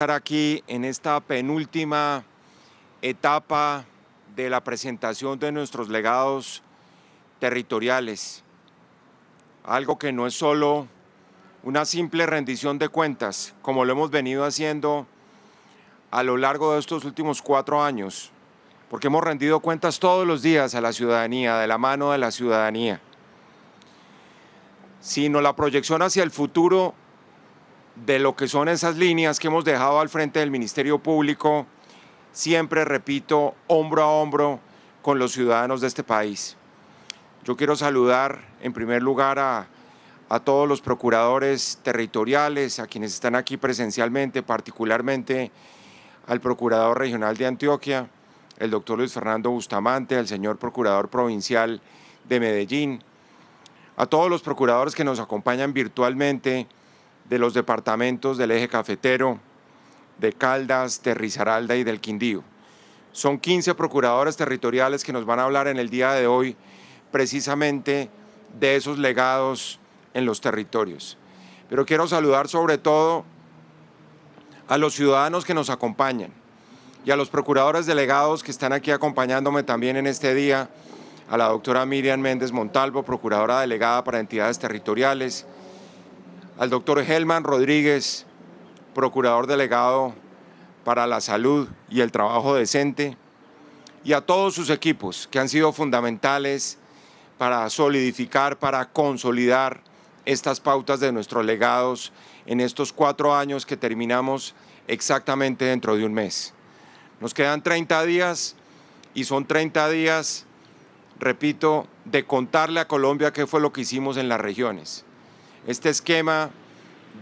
estar aquí en esta penúltima etapa de la presentación de nuestros legados territoriales. Algo que no es solo una simple rendición de cuentas, como lo hemos venido haciendo a lo largo de estos últimos cuatro años, porque hemos rendido cuentas todos los días a la ciudadanía, de la mano de la ciudadanía, sino la proyección hacia el futuro de lo que son esas líneas que hemos dejado al frente del Ministerio Público, siempre, repito, hombro a hombro con los ciudadanos de este país. Yo quiero saludar en primer lugar a, todos los procuradores territoriales, a quienes están aquí presencialmente, particularmente al Procurador Regional de Antioquia, el doctor Luis Fernando Bustamante, al señor Procurador Provincial de Medellín, a todos los procuradores que nos acompañan virtualmente de los departamentos del eje cafetero, de Caldas, Terrizaralda y del Quindío. Son 15 procuradores territoriales que nos van a hablar en el día de hoy precisamente de esos legados en los territorios. Pero quiero saludar sobre todo a los ciudadanos que nos acompañan y a los procuradores delegados que están aquí acompañándome también en este día, a la doctora Miriam Méndez Montalvo, procuradora delegada para entidades territoriales, al doctor Helman Rodríguez, procurador delegado para la salud y el trabajo decente, y a todos sus equipos que han sido fundamentales para solidificar, para consolidar estas pautas de nuestros legados en estos cuatro años que terminamos exactamente dentro de un mes. Nos quedan 30 días y son 30 días, repito, de contarle a Colombia qué fue lo que hicimos en las regiones. Este esquema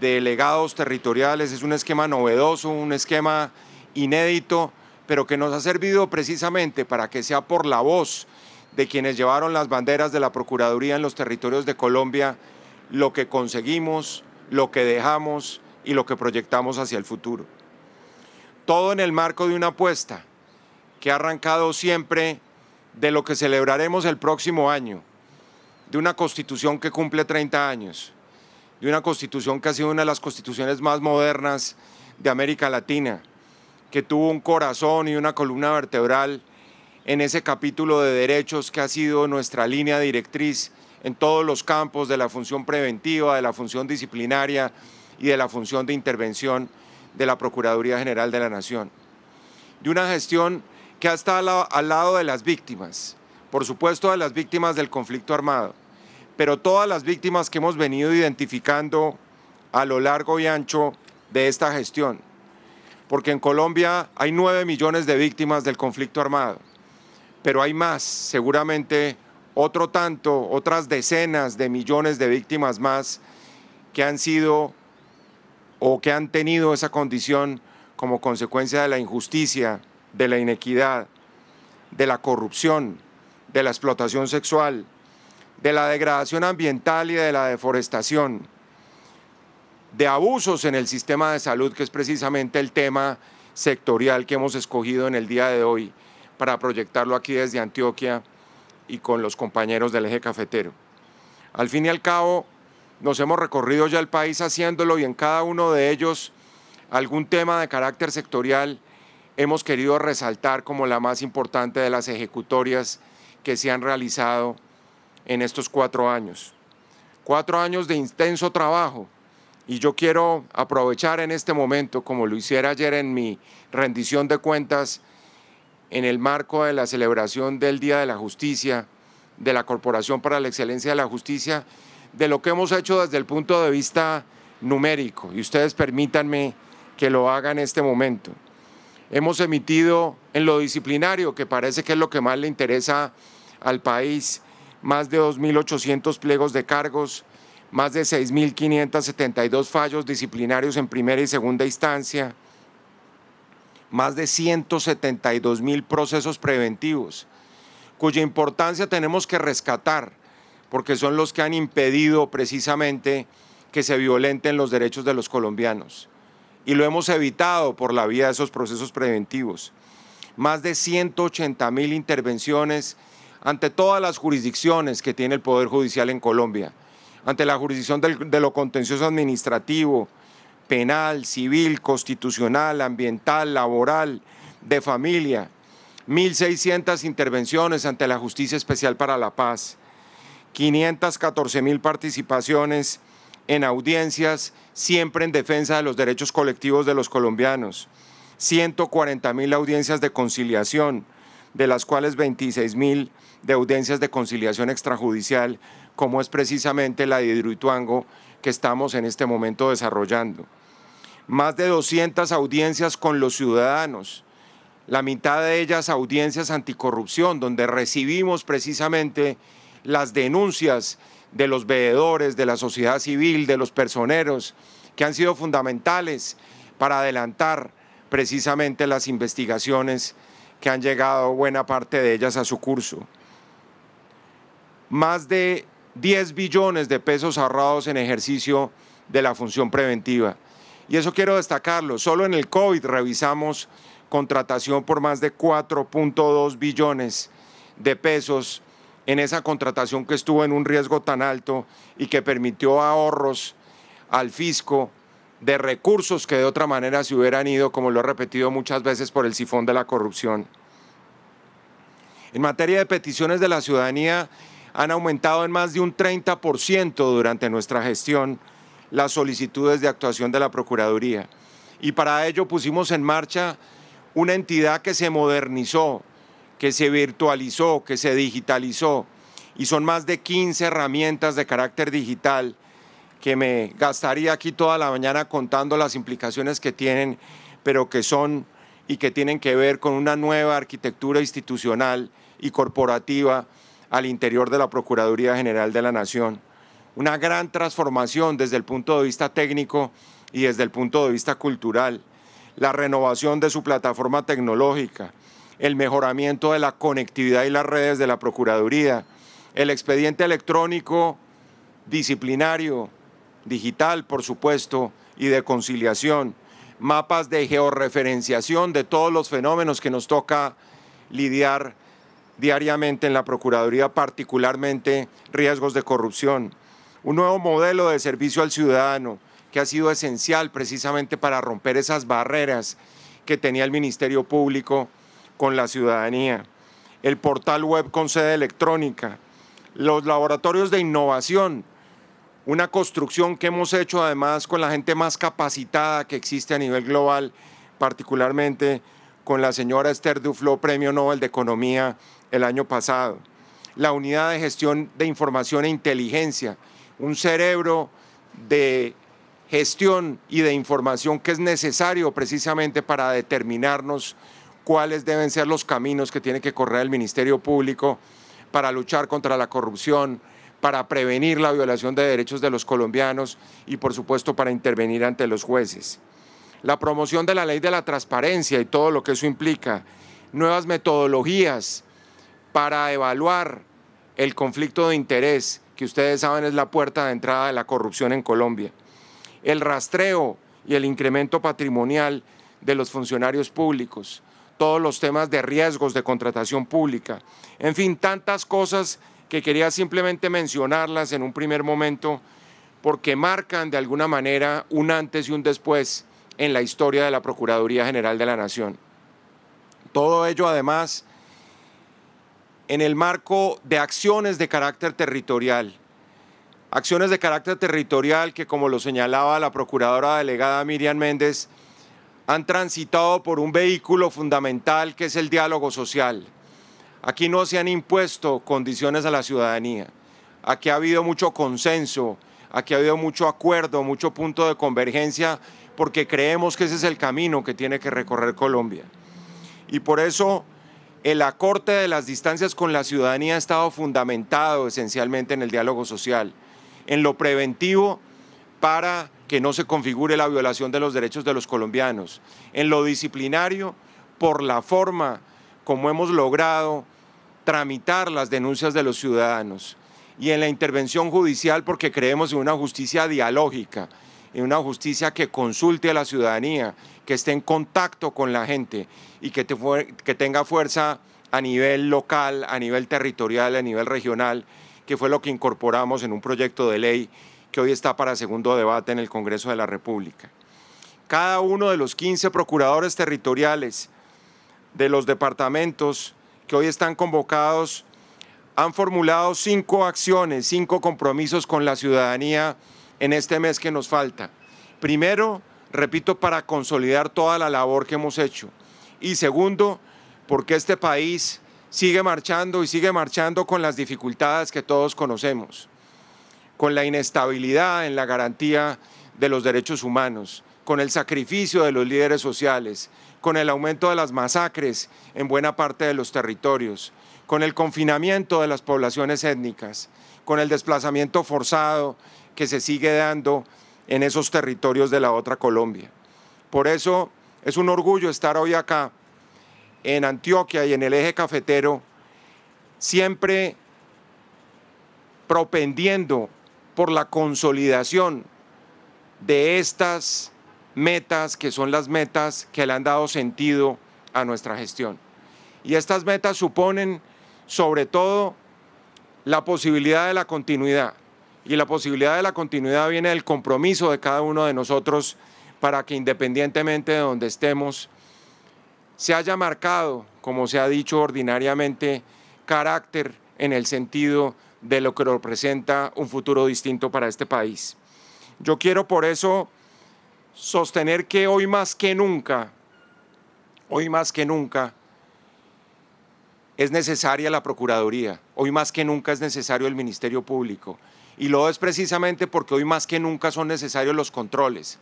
de legados territoriales es un esquema novedoso, un esquema inédito, pero que nos ha servido precisamente para que sea por la voz de quienes llevaron las banderas de la Procuraduría en los territorios de Colombia lo que conseguimos, lo que dejamos y lo que proyectamos hacia el futuro. Todo en el marco de una apuesta que ha arrancado siempre de lo que celebraremos el próximo año, de una constitución que cumple 30 años, de una constitución que ha sido una de las constituciones más modernas de América Latina, que tuvo un corazón y una columna vertebral en ese capítulo de derechos que ha sido nuestra línea directriz en todos los campos de la función preventiva, de la función disciplinaria y de la función de intervención de la Procuraduría General de la Nación. De una gestión que ha estado al lado de las víctimas, por supuesto de las víctimas del conflicto armado, pero todas las víctimas que hemos venido identificando a lo largo y ancho de esta gestión. Porque en Colombia hay nueve millones de víctimas del conflicto armado, pero hay más, seguramente otro tanto, otras decenas de millones de víctimas más que han sido o que han tenido esa condición como consecuencia de la injusticia, de la inequidad, de la corrupción, de la explotación sexual, de la degradación ambiental y de la deforestación, de abusos en el sistema de salud, que es precisamente el tema sectorial que hemos escogido en el día de hoy para proyectarlo aquí desde Antioquia y con los compañeros del eje cafetero. Al fin y al cabo, nos hemos recorrido ya el país haciéndolo y en cada uno de ellos algún tema de carácter sectorial hemos querido resaltar como la más importante de las ejecutorias que se han realizado en estos cuatro años. Cuatro años de intenso trabajo y yo quiero aprovechar en este momento, como lo hiciera ayer en mi rendición de cuentas, en el marco de la celebración del Día de la Justicia, de la Corporación para la Excelencia de la Justicia, de lo que hemos hecho desde el punto de vista numérico. Y ustedes permítanme que lo haga en este momento. Hemos emitido en lo disciplinario, que parece que es lo que más le interesa al país, más de 2.800 pliegos de cargos, más de 6.572 fallos disciplinarios en primera y segunda instancia, más de 172.000 procesos preventivos, cuya importancia tenemos que rescatar, porque son los que han impedido precisamente que se violenten los derechos de los colombianos. Y lo hemos evitado por la vía de esos procesos preventivos. Más de 180.000 intervenciones ante todas las jurisdicciones que tiene el Poder Judicial en Colombia, ante la jurisdicción de lo contencioso administrativo, penal, civil, constitucional, ambiental, laboral, de familia, 1.600 intervenciones ante la Justicia Especial para la Paz, 514.000 participaciones en audiencias, siempre en defensa de los derechos colectivos de los colombianos, 140.000 audiencias de conciliación, de las cuales 26 mil de audiencias de conciliación extrajudicial, como es precisamente la de Hidroituango que estamos en este momento desarrollando. Más de 200 audiencias con los ciudadanos, la mitad de ellas audiencias anticorrupción, donde recibimos precisamente las denuncias de los veedores, de la sociedad civil, de los personeros, que han sido fundamentales para adelantar precisamente las investigaciones que han llegado buena parte de ellas a su curso. Más de 10 billones de pesos ahorrados en ejercicio de la función preventiva. Y eso quiero destacarlo. Solo en el COVID revisamos contratación por más de 4.2 billones de pesos en esa contratación que estuvo en un riesgo tan alto y que permitió ahorros al fisco de recursos que de otra manera se hubieran ido, como lo he repetido muchas veces, por el sifón de la corrupción. En materia de peticiones de la ciudadanía, han aumentado en más de un 30% durante nuestra gestión las solicitudes de actuación de la Procuraduría. Y para ello pusimos en marcha una entidad que se modernizó, que se virtualizó, que se digitalizó. Y son más de 15 herramientas de carácter digital que me gastaría aquí toda la mañana contando las implicaciones que tienen, pero que son y que tienen que ver con una nueva arquitectura institucional y corporativa al interior de la Procuraduría General de la Nación. Una gran transformación desde el punto de vista técnico y desde el punto de vista cultural, la renovación de su plataforma tecnológica, el mejoramiento de la conectividad y las redes de la Procuraduría, el expediente electrónico disciplinario, digital, por supuesto, y de conciliación, mapas de georreferenciación de todos los fenómenos que nos toca lidiar diariamente en la Procuraduría, particularmente riesgos de corrupción. Un nuevo modelo de servicio al ciudadano que ha sido esencial precisamente para romper esas barreras que tenía el Ministerio Público con la ciudadanía. El portal web con sede electrónica, los laboratorios de innovación una construcción que hemos hecho además con la gente más capacitada que existe a nivel global, particularmente con la señora Esther Duflo, Premio Nobel de Economía el año pasado. La unidad de gestión de información e inteligencia, un cerebro de gestión y de información que es necesario precisamente para determinarnos cuáles deben ser los caminos que tiene que correr el Ministerio Público para luchar contra la corrupción, para prevenir la violación de derechos de los colombianos y, por supuesto, para intervenir ante los jueces. La promoción de la ley de la transparencia y todo lo que eso implica. Nuevas metodologías para evaluar el conflicto de interés, que ustedes saben es la puerta de entrada de la corrupción en Colombia. El rastreo y el incremento patrimonial de los funcionarios públicos. Todos los temas de riesgos de contratación pública. En fin, tantas cosas que quería simplemente mencionarlas en un primer momento porque marcan de alguna manera un antes y un después en la historia de la Procuraduría General de la Nación. Todo ello además en el marco de acciones de carácter territorial. Acciones de carácter territorial que, como lo señalaba la procuradora delegada Miriam Méndez, han transitado por un vehículo fundamental que es el diálogo social. Aquí no se han impuesto condiciones a la ciudadanía. Aquí ha habido mucho consenso, aquí ha habido mucho acuerdo, mucho punto de convergencia, porque creemos que ese es el camino que tiene que recorrer Colombia. Y por eso el acorte de las distancias con la ciudadanía ha estado fundamentado esencialmente en el diálogo social, en lo preventivo para que no se configure la violación de los derechos de los colombianos, en lo disciplinario por la forma cómo hemos logrado tramitar las denuncias de los ciudadanos y en la intervención judicial porque creemos en una justicia dialógica, en una justicia que consulte a la ciudadanía, que esté en contacto con la gente y que, que tenga fuerza a nivel local, a nivel territorial, a nivel regional, que fue lo que incorporamos en un proyecto de ley que hoy está para segundo debate en el Congreso de la República. Cada uno de los 15 procuradores territoriales de los departamentos que hoy están convocados han formulado cinco acciones, cinco compromisos con la ciudadanía en este mes que nos falta. Primero, repito, para consolidar toda la labor que hemos hecho. Y segundo, porque este país sigue marchando y sigue marchando con las dificultades que todos conocemos, con la inestabilidad en la garantía de los derechos humanos, con el sacrificio de los líderes sociales, con el aumento de las masacres en buena parte de los territorios, con el confinamiento de las poblaciones étnicas, con el desplazamiento forzado que se sigue dando en esos territorios de la otra Colombia. Por eso es un orgullo estar hoy acá, en Antioquia y en el eje cafetero, siempre propendiendo por la consolidación de estas metas que son las metas que le han dado sentido a nuestra gestión. Y estas metas suponen sobre todo la posibilidad de la continuidad. Y la posibilidad de la continuidad viene del compromiso de cada uno de nosotros para que independientemente de donde estemos, se haya marcado, como se ha dicho ordinariamente, carácter en el sentido de lo que representa un futuro distinto para este país. Yo quiero por eso sostener que hoy más que nunca, hoy más que nunca, es necesaria la Procuraduría, hoy más que nunca es necesario el Ministerio Público. Y lo es precisamente porque hoy más que nunca son necesarios los controles.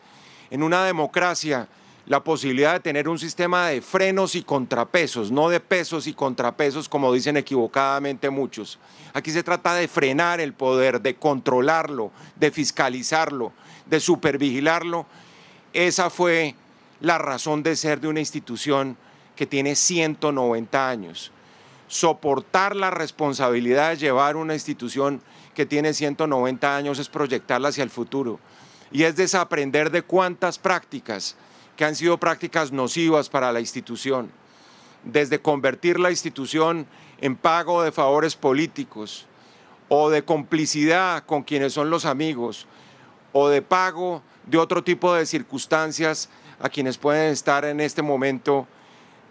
En una democracia, la posibilidad de tener un sistema de frenos y contrapesos, no de pesos y contrapesos como dicen equivocadamente muchos. Aquí se trata de frenar el poder, de controlarlo, de fiscalizarlo, de supervigilarlo esa fue la razón de ser de una institución que tiene 190 años. Soportar la responsabilidad de llevar una institución que tiene 190 años es proyectarla hacia el futuro y es desaprender de cuántas prácticas que han sido prácticas nocivas para la institución, desde convertir la institución en pago de favores políticos o de complicidad con quienes son los amigos o de pago de otro tipo de circunstancias a quienes pueden estar en este momento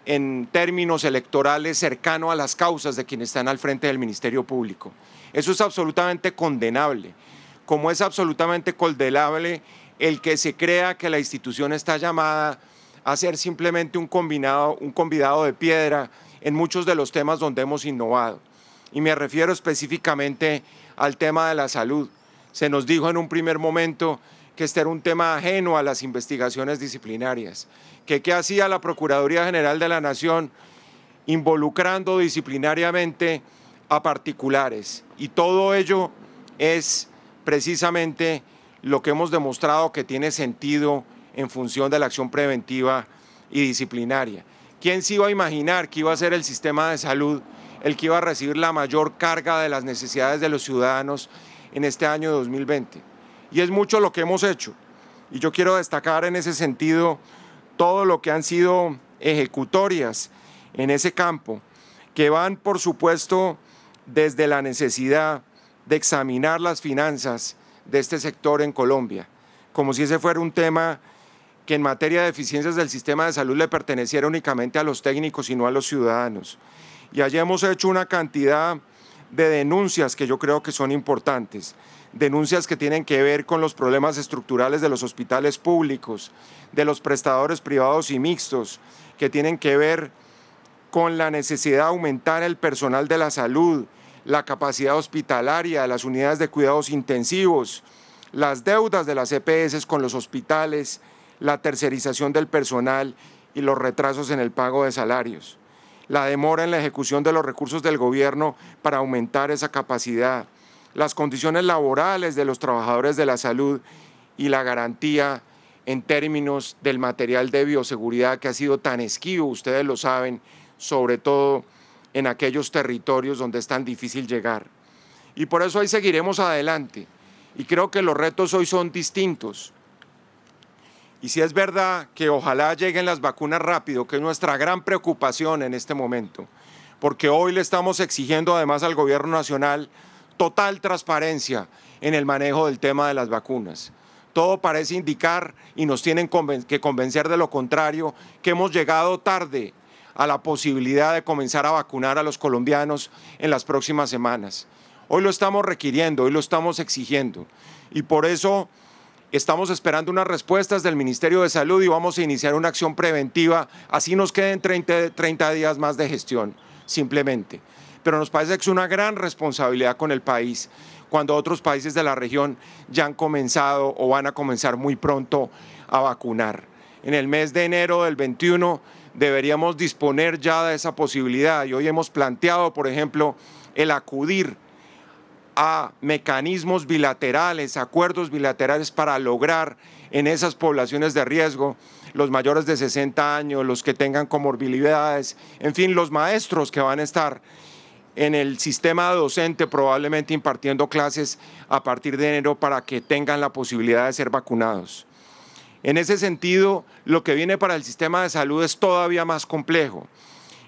en términos electorales cercano a las causas de quienes están al frente del Ministerio Público. Eso es absolutamente condenable, como es absolutamente condenable el que se crea que la institución está llamada a ser simplemente un, combinado, un convidado de piedra en muchos de los temas donde hemos innovado. Y me refiero específicamente al tema de la salud. Se nos dijo en un primer momento que este era un tema ajeno a las investigaciones disciplinarias, que qué hacía la Procuraduría General de la Nación involucrando disciplinariamente a particulares. Y todo ello es precisamente lo que hemos demostrado que tiene sentido en función de la acción preventiva y disciplinaria. ¿Quién se iba a imaginar que iba a ser el sistema de salud el que iba a recibir la mayor carga de las necesidades de los ciudadanos en este año 2020? y es mucho lo que hemos hecho. Y yo quiero destacar en ese sentido todo lo que han sido ejecutorias en ese campo, que van, por supuesto, desde la necesidad de examinar las finanzas de este sector en Colombia, como si ese fuera un tema que en materia de eficiencias del sistema de salud le perteneciera únicamente a los técnicos y no a los ciudadanos. Y allí hemos hecho una cantidad de denuncias que yo creo que son importantes denuncias que tienen que ver con los problemas estructurales de los hospitales públicos, de los prestadores privados y mixtos, que tienen que ver con la necesidad de aumentar el personal de la salud, la capacidad hospitalaria, las unidades de cuidados intensivos, las deudas de las EPS con los hospitales, la tercerización del personal y los retrasos en el pago de salarios, la demora en la ejecución de los recursos del gobierno para aumentar esa capacidad, las condiciones laborales de los trabajadores de la salud y la garantía en términos del material de bioseguridad que ha sido tan esquivo, ustedes lo saben, sobre todo en aquellos territorios donde es tan difícil llegar. Y por eso ahí seguiremos adelante. Y creo que los retos hoy son distintos. Y si es verdad que ojalá lleguen las vacunas rápido, que es nuestra gran preocupación en este momento, porque hoy le estamos exigiendo además al gobierno nacional total transparencia en el manejo del tema de las vacunas. Todo parece indicar, y nos tienen que convencer de lo contrario, que hemos llegado tarde a la posibilidad de comenzar a vacunar a los colombianos en las próximas semanas. Hoy lo estamos requiriendo, hoy lo estamos exigiendo. Y por eso estamos esperando unas respuestas del Ministerio de Salud y vamos a iniciar una acción preventiva. Así nos queden 30, 30 días más de gestión, simplemente pero nos parece que es una gran responsabilidad con el país cuando otros países de la región ya han comenzado o van a comenzar muy pronto a vacunar. En el mes de enero del 21 deberíamos disponer ya de esa posibilidad y hoy hemos planteado, por ejemplo, el acudir a mecanismos bilaterales, acuerdos bilaterales para lograr en esas poblaciones de riesgo, los mayores de 60 años, los que tengan comorbilidades, en fin, los maestros que van a estar en el sistema docente, probablemente impartiendo clases a partir de enero para que tengan la posibilidad de ser vacunados. En ese sentido, lo que viene para el sistema de salud es todavía más complejo.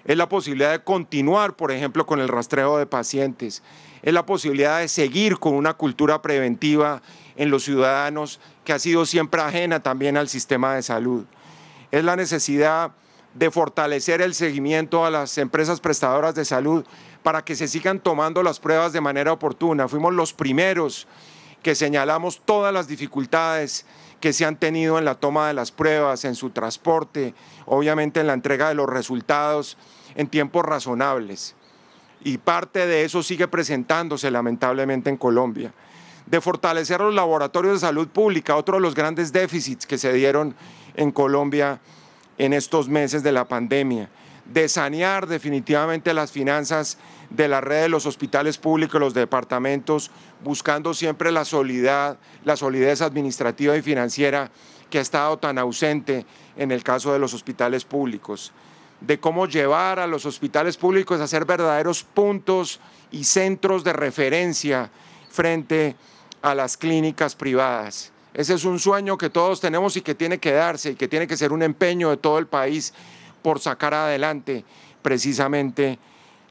Es la posibilidad de continuar, por ejemplo, con el rastreo de pacientes. Es la posibilidad de seguir con una cultura preventiva en los ciudadanos que ha sido siempre ajena también al sistema de salud. Es la necesidad de fortalecer el seguimiento a las empresas prestadoras de salud para que se sigan tomando las pruebas de manera oportuna. Fuimos los primeros que señalamos todas las dificultades que se han tenido en la toma de las pruebas, en su transporte, obviamente en la entrega de los resultados en tiempos razonables. Y parte de eso sigue presentándose lamentablemente en Colombia. De fortalecer los laboratorios de salud pública, otro de los grandes déficits que se dieron en Colombia en estos meses de la pandemia de sanear definitivamente las finanzas de la red de los hospitales públicos, los departamentos, buscando siempre la solidez, la solidez administrativa y financiera que ha estado tan ausente en el caso de los hospitales públicos, de cómo llevar a los hospitales públicos a ser verdaderos puntos y centros de referencia frente a las clínicas privadas. Ese es un sueño que todos tenemos y que tiene que darse y que tiene que ser un empeño de todo el país por sacar adelante precisamente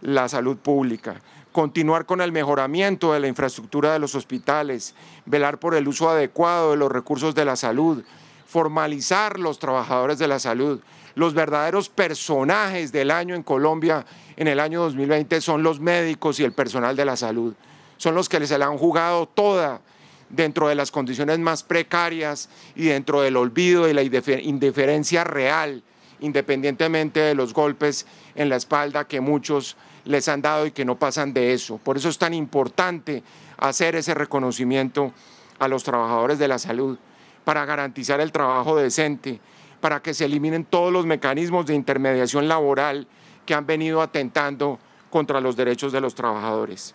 la salud pública continuar con el mejoramiento de la infraestructura de los hospitales, velar por el uso adecuado de los recursos de la salud, formalizar los trabajadores de la salud. Los verdaderos personajes del año en Colombia en el año 2020 son los médicos y el personal de la salud. Son los que se la han jugado toda dentro de las condiciones más precarias y dentro del olvido y la indiferencia real independientemente de los golpes en la espalda que muchos les han dado y que no pasan de eso. Por eso es tan importante hacer ese reconocimiento a los trabajadores de la salud para garantizar el trabajo decente, para que se eliminen todos los mecanismos de intermediación laboral que han venido atentando contra los derechos de los trabajadores.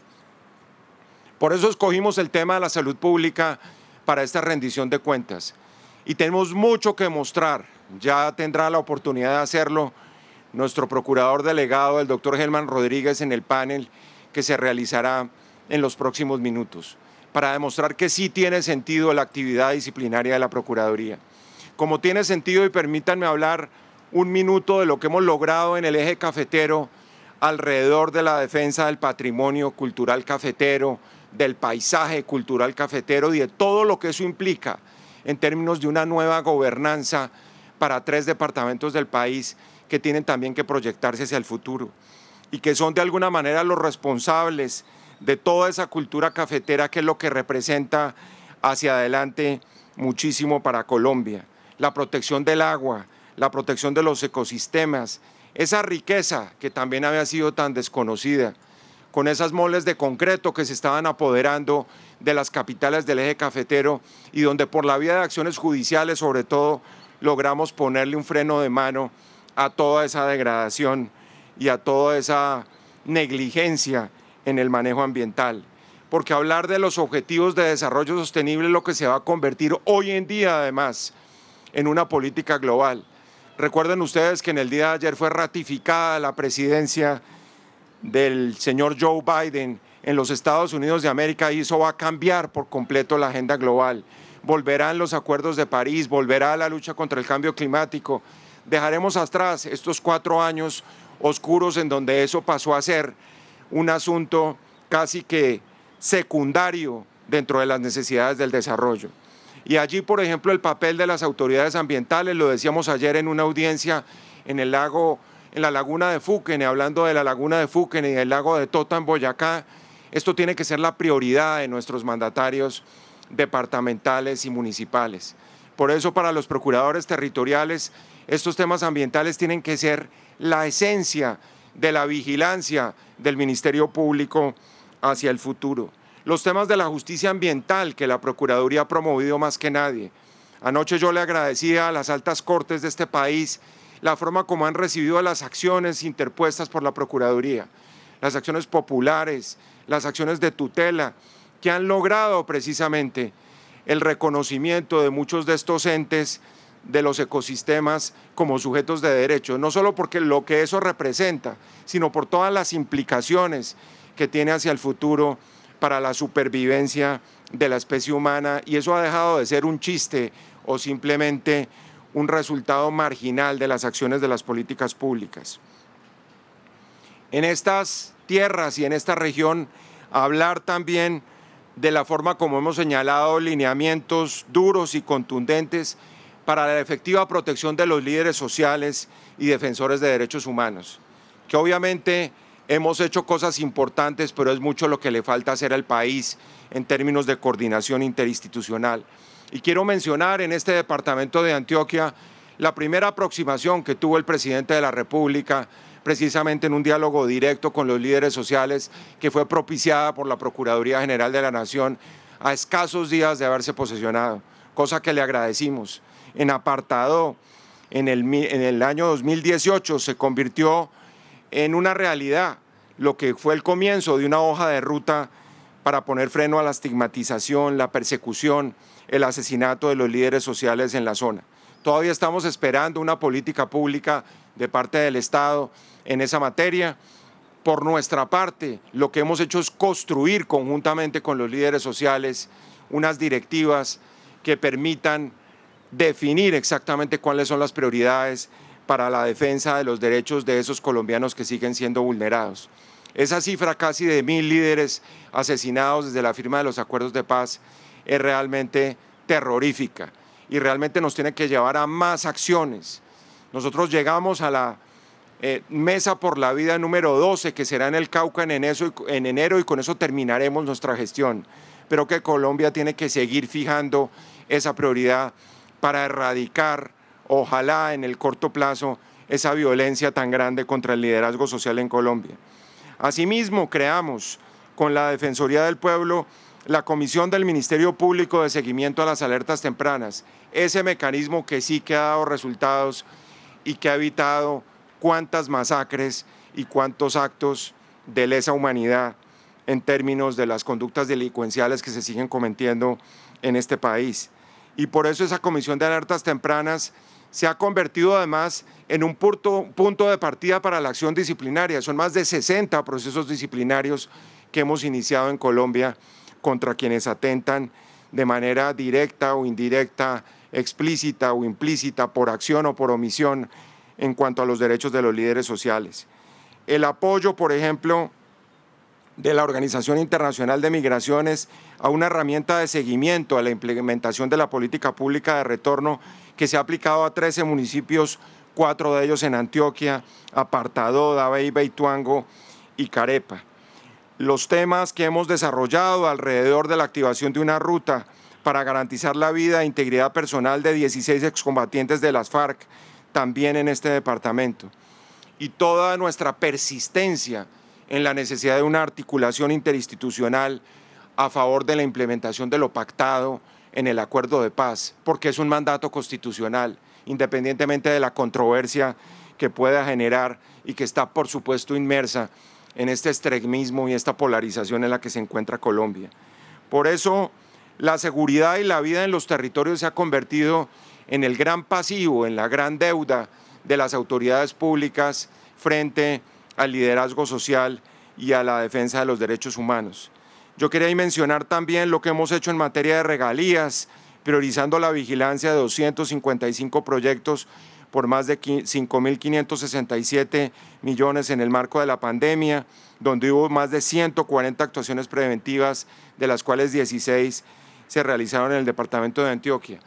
Por eso escogimos el tema de la salud pública para esta rendición de cuentas. Y tenemos mucho que mostrar ya tendrá la oportunidad de hacerlo nuestro procurador delegado, el doctor Germán Rodríguez, en el panel que se realizará en los próximos minutos, para demostrar que sí tiene sentido la actividad disciplinaria de la Procuraduría. Como tiene sentido, y permítanme hablar un minuto de lo que hemos logrado en el eje cafetero alrededor de la defensa del patrimonio cultural cafetero, del paisaje cultural cafetero y de todo lo que eso implica en términos de una nueva gobernanza para tres departamentos del país que tienen también que proyectarse hacia el futuro y que son de alguna manera los responsables de toda esa cultura cafetera que es lo que representa hacia adelante muchísimo para Colombia. La protección del agua, la protección de los ecosistemas, esa riqueza que también había sido tan desconocida, con esas moles de concreto que se estaban apoderando de las capitales del eje cafetero y donde por la vía de acciones judiciales sobre todo logramos ponerle un freno de mano a toda esa degradación y a toda esa negligencia en el manejo ambiental. Porque hablar de los objetivos de desarrollo sostenible es lo que se va a convertir hoy en día, además, en una política global. Recuerden ustedes que en el día de ayer fue ratificada la presidencia del señor Joe Biden en los Estados Unidos de América y eso va a cambiar por completo la agenda global volverán los acuerdos de París, volverá la lucha contra el cambio climático. Dejaremos atrás estos cuatro años oscuros en donde eso pasó a ser un asunto casi que secundario dentro de las necesidades del desarrollo. Y allí, por ejemplo, el papel de las autoridades ambientales, lo decíamos ayer en una audiencia en el lago, en la laguna de Fúquene, hablando de la laguna de Fúquene y el lago de Tota Boyacá, esto tiene que ser la prioridad de nuestros mandatarios departamentales y municipales. Por eso para los procuradores territoriales estos temas ambientales tienen que ser la esencia de la vigilancia del Ministerio Público hacia el futuro. Los temas de la justicia ambiental que la Procuraduría ha promovido más que nadie. Anoche yo le agradecía a las altas cortes de este país la forma como han recibido las acciones interpuestas por la Procuraduría, las acciones populares, las acciones de tutela, que han logrado precisamente el reconocimiento de muchos de estos entes de los ecosistemas como sujetos de derecho, no solo porque lo que eso representa, sino por todas las implicaciones que tiene hacia el futuro para la supervivencia de la especie humana y eso ha dejado de ser un chiste o simplemente un resultado marginal de las acciones de las políticas públicas. En estas tierras y en esta región hablar también de la forma como hemos señalado lineamientos duros y contundentes para la efectiva protección de los líderes sociales y defensores de derechos humanos, que obviamente hemos hecho cosas importantes, pero es mucho lo que le falta hacer al país en términos de coordinación interinstitucional. Y quiero mencionar en este departamento de Antioquia la primera aproximación que tuvo el presidente de la República precisamente en un diálogo directo con los líderes sociales que fue propiciada por la Procuraduría General de la Nación a escasos días de haberse posesionado, cosa que le agradecimos. En apartado, en el, en el año 2018 se convirtió en una realidad lo que fue el comienzo de una hoja de ruta para poner freno a la estigmatización, la persecución, el asesinato de los líderes sociales en la zona. Todavía estamos esperando una política pública de parte del Estado en esa materia. Por nuestra parte, lo que hemos hecho es construir conjuntamente con los líderes sociales unas directivas que permitan definir exactamente cuáles son las prioridades para la defensa de los derechos de esos colombianos que siguen siendo vulnerados. Esa cifra casi de mil líderes asesinados desde la firma de los acuerdos de paz es realmente terrorífica y realmente nos tiene que llevar a más acciones nosotros llegamos a la eh, Mesa por la Vida número 12, que será en el Cauca en enero y con eso terminaremos nuestra gestión. Pero que Colombia tiene que seguir fijando esa prioridad para erradicar, ojalá en el corto plazo, esa violencia tan grande contra el liderazgo social en Colombia. Asimismo, creamos con la Defensoría del Pueblo la Comisión del Ministerio Público de Seguimiento a las Alertas Tempranas, ese mecanismo que sí que ha dado resultados y que ha evitado cuántas masacres y cuántos actos de lesa humanidad en términos de las conductas delincuenciales que se siguen cometiendo en este país. Y por eso esa comisión de alertas tempranas se ha convertido además en un punto, punto de partida para la acción disciplinaria. Son más de 60 procesos disciplinarios que hemos iniciado en Colombia contra quienes atentan de manera directa o indirecta explícita o implícita por acción o por omisión en cuanto a los derechos de los líderes sociales. El apoyo, por ejemplo, de la Organización Internacional de Migraciones a una herramienta de seguimiento a la implementación de la política pública de retorno que se ha aplicado a 13 municipios, cuatro de ellos en Antioquia, Apartado, Davey, Beituango y Carepa. Los temas que hemos desarrollado alrededor de la activación de una ruta para garantizar la vida e integridad personal de 16 excombatientes de las FARC, también en este departamento. Y toda nuestra persistencia en la necesidad de una articulación interinstitucional a favor de la implementación de lo pactado en el acuerdo de paz, porque es un mandato constitucional, independientemente de la controversia que pueda generar y que está, por supuesto, inmersa en este extremismo y esta polarización en la que se encuentra Colombia. Por eso la seguridad y la vida en los territorios se ha convertido en el gran pasivo, en la gran deuda de las autoridades públicas frente al liderazgo social y a la defensa de los derechos humanos. Yo quería mencionar también lo que hemos hecho en materia de regalías, priorizando la vigilancia de 255 proyectos por más de 5.567 millones en el marco de la pandemia, donde hubo más de 140 actuaciones preventivas, de las cuales 16 se realizaron en el departamento de Antioquia.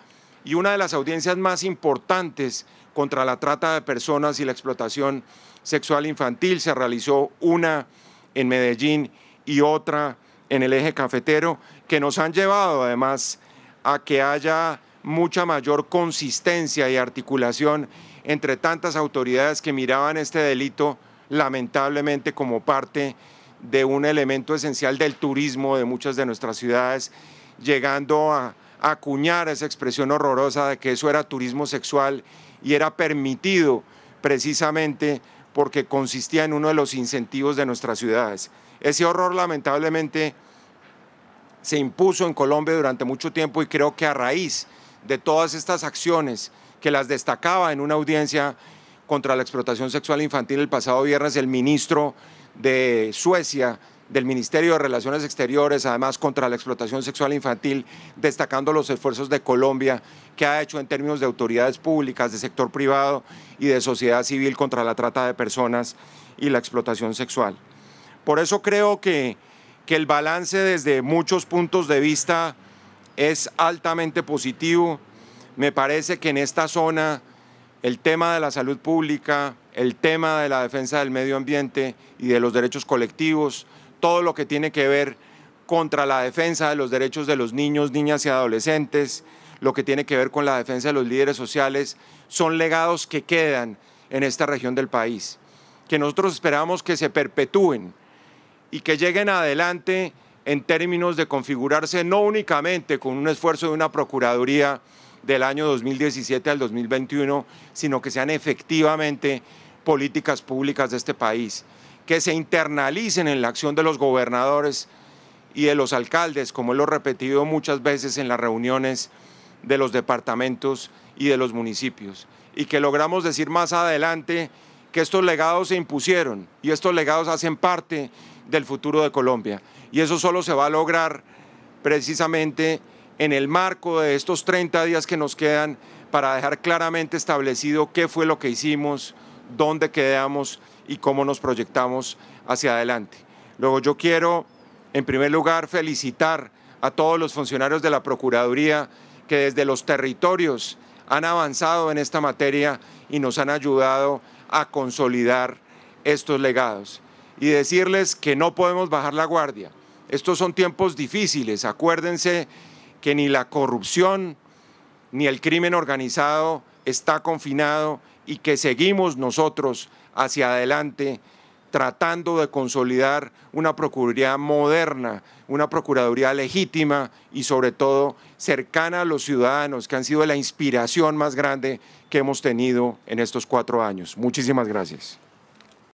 Y una de las audiencias más importantes contra la trata de personas y la explotación sexual infantil se realizó una en Medellín y otra en el eje cafetero, que nos han llevado además a que haya mucha mayor consistencia y articulación entre tantas autoridades que miraban este delito lamentablemente como parte de un elemento esencial del turismo de muchas de nuestras ciudades llegando a, acuñar esa expresión horrorosa de que eso era turismo sexual y era permitido precisamente porque consistía en uno de los incentivos de nuestras ciudades. Ese horror lamentablemente se impuso en Colombia durante mucho tiempo y creo que a raíz de todas estas acciones que las destacaba en una audiencia contra la explotación sexual infantil el pasado viernes el ministro de Suecia, del Ministerio de Relaciones Exteriores, además contra la explotación sexual infantil, destacando los esfuerzos de Colombia que ha hecho en términos de autoridades públicas, de sector privado y de sociedad civil contra la trata de personas y la explotación sexual. Por eso creo que, que el balance desde muchos puntos de vista es altamente positivo. Me parece que en esta zona el tema de la salud pública, el tema de la defensa del medio ambiente y de los derechos colectivos, todo lo que tiene que ver contra la defensa de los derechos de los niños, niñas y adolescentes, lo que tiene que ver con la defensa de los líderes sociales, son legados que quedan en esta región del país, que nosotros esperamos que se perpetúen y que lleguen adelante en términos de configurarse no únicamente con un esfuerzo de una Procuraduría del año 2017 al 2021, sino que sean efectivamente políticas públicas de este país que se internalicen en la acción de los gobernadores y de los alcaldes, como lo repetido muchas veces en las reuniones de los departamentos y de los municipios, y que logramos decir más adelante que estos legados se impusieron y estos legados hacen parte del futuro de Colombia. Y eso solo se va a lograr precisamente en el marco de estos 30 días que nos quedan para dejar claramente establecido qué fue lo que hicimos, dónde quedamos y cómo nos proyectamos hacia adelante. Luego yo quiero, en primer lugar, felicitar a todos los funcionarios de la Procuraduría que desde los territorios han avanzado en esta materia y nos han ayudado a consolidar estos legados. Y decirles que no podemos bajar la guardia. Estos son tiempos difíciles. Acuérdense que ni la corrupción ni el crimen organizado está confinado y que seguimos nosotros hacia adelante, tratando de consolidar una Procuraduría moderna, una Procuraduría legítima y sobre todo cercana a los ciudadanos, que han sido la inspiración más grande que hemos tenido en estos cuatro años. Muchísimas gracias.